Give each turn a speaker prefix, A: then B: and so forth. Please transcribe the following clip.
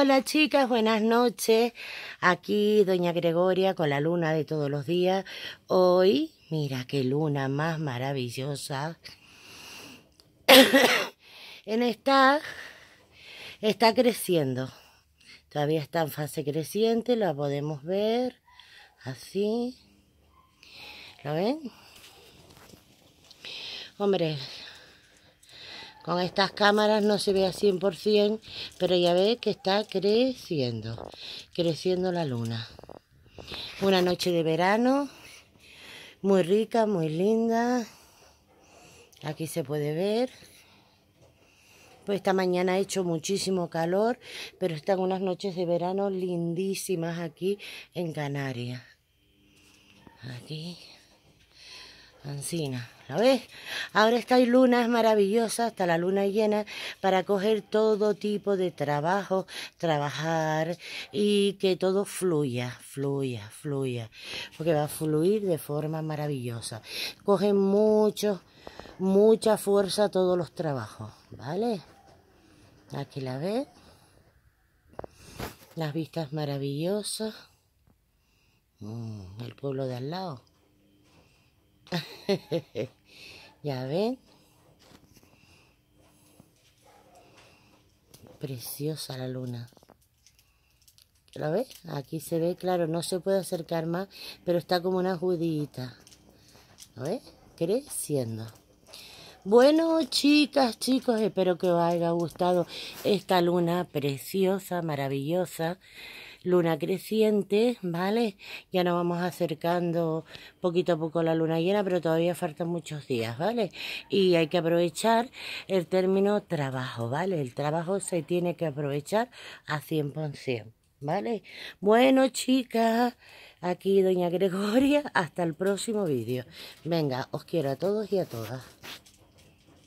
A: Hola chicas, buenas noches. Aquí Doña Gregoria con la luna de todos los días. Hoy, mira qué luna más maravillosa. en esta está creciendo. Todavía está en fase creciente, la podemos ver así. ¿Lo ven? Hombre, con estas cámaras no se ve a 100%, pero ya ve que está creciendo, creciendo la luna. Una noche de verano, muy rica, muy linda. Aquí se puede ver. Pues esta mañana ha hecho muchísimo calor, pero están unas noches de verano lindísimas aquí en Canarias. Aquí. ¿la ves? Ahora está luna, lunas maravillosas hasta la luna llena para coger todo tipo de trabajo, trabajar y que todo fluya, fluya, fluya, porque va a fluir de forma maravillosa. Cogen mucho, mucha fuerza todos los trabajos, ¿vale? Aquí la ves. Las vistas maravillosas. Mm, el pueblo de al lado. ya ven. Preciosa la luna. ¿Lo ves? Aquí se ve, claro, no se puede acercar más, pero está como una judita. ¿Lo ves? Creciendo. Bueno, chicas, chicos, espero que os haya gustado esta luna preciosa, maravillosa luna creciente, ¿vale? Ya nos vamos acercando poquito a poco a la luna llena, pero todavía faltan muchos días, ¿vale? Y hay que aprovechar el término trabajo, ¿vale? El trabajo se tiene que aprovechar a 100%. ¿Vale? Bueno, chicas, aquí Doña Gregoria, hasta el próximo vídeo. Venga, os quiero a todos y a todas.